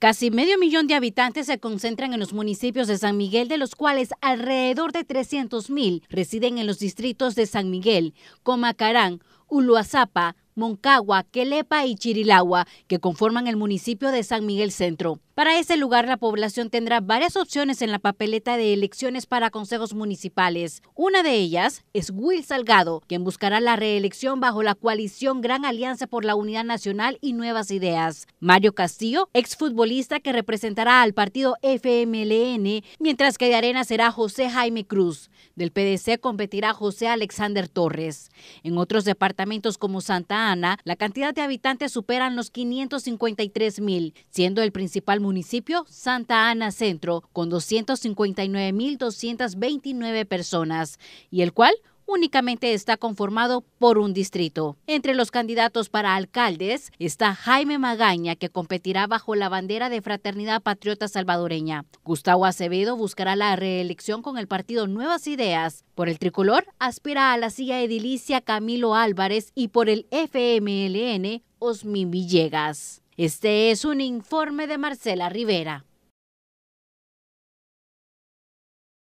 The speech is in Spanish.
Casi medio millón de habitantes se concentran en los municipios de San Miguel, de los cuales alrededor de 300.000 mil residen en los distritos de San Miguel, Comacarán, Uluazapa, Moncagua, Quelepa y Chirilagua, que conforman el municipio de San Miguel Centro. Para ese lugar, la población tendrá varias opciones en la papeleta de elecciones para consejos municipales. Una de ellas es Will Salgado, quien buscará la reelección bajo la coalición Gran Alianza por la Unidad Nacional y Nuevas Ideas. Mario Castillo, exfutbolista que representará al partido FMLN, mientras que de arena será José Jaime Cruz. Del PDC competirá José Alexander Torres. En otros departamentos como Santa Ana, la cantidad de habitantes superan los 553 mil, siendo el principal municipio Santa Ana Centro, con 259.229 personas, y el cual únicamente está conformado por un distrito. Entre los candidatos para alcaldes está Jaime Magaña, que competirá bajo la bandera de Fraternidad Patriota Salvadoreña. Gustavo Acevedo buscará la reelección con el partido Nuevas Ideas. Por el tricolor aspira a la silla edilicia Camilo Álvarez y por el FMLN Osmin Villegas. Este es un informe de Marcela Rivera.